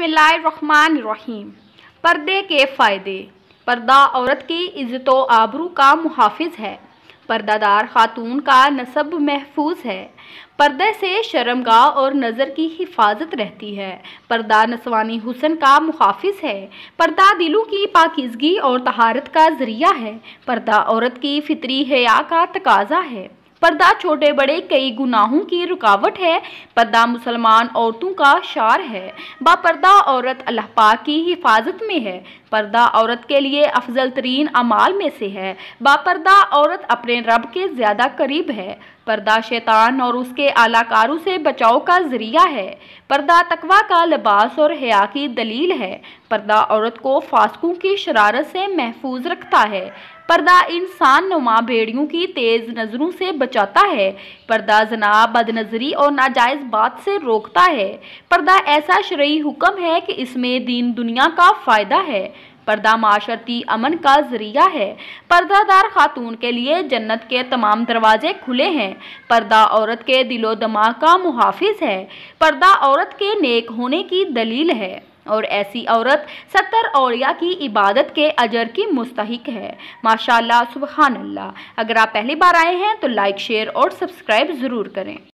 रहीम पर्दे के फ़ायदे पर्दा औरत की इज़्ज़त आबरू का मुहाफ़ है पर्दादार ख़ातून का नसब महफूज है पर्दे से शर्मगा और नज़र की हिफाजत रहती है पर्दा नसवानी हुसन का मुहाफ़ है पर्दा दिलों की पाकिजगी और तहारत का ज़रिया है पर्दा औरत की फितरी हया का तकाजा है पर्दा छोटे बड़े कई गुनाहों की रुकावट है पर्दा मुसलमान औरतों का शार है बा पर्दा औरत अल्लाह पाक की हिफाजत में है पर्दा औरत के लिए अफजल तरीन अमाल में से है बापर्दा औरत अपने रब के ज़्यादा करीब है पर्दा शैतान और उसके आलाकारों से बचाव का जरिया है पर्दा तकवा का लिबास और हया की दलील है पर्दा औरत को फासकों की शरारत से महफूज रखता है पर्दा इंसान नुमा भेड़ियों की तेज़ नज़रों से बचाता है पर्दा जना बदनजरी और नाजायज़ बात से रोकता है पर्दा ऐसा शर्य हुक्म है कि इसमें दीन दुनिया का फ़ायदा है पर्दा माशरती अमन का जरिया है पर्दादार खातून के लिए जन्नत के तमाम दरवाजे खुले हैं पर्दा औरत के दिलो दमाग का मुहाफ़ है पर्दा औरत के नेक होने की दलील है और ऐसी औरत सत्तर औरिया की इबादत के अजर की मुस्तक है माशाल्लाह सुबहानल्ला अगर आप पहली बार आए हैं तो लाइक शेयर और सब्सक्राइब ज़रूर करें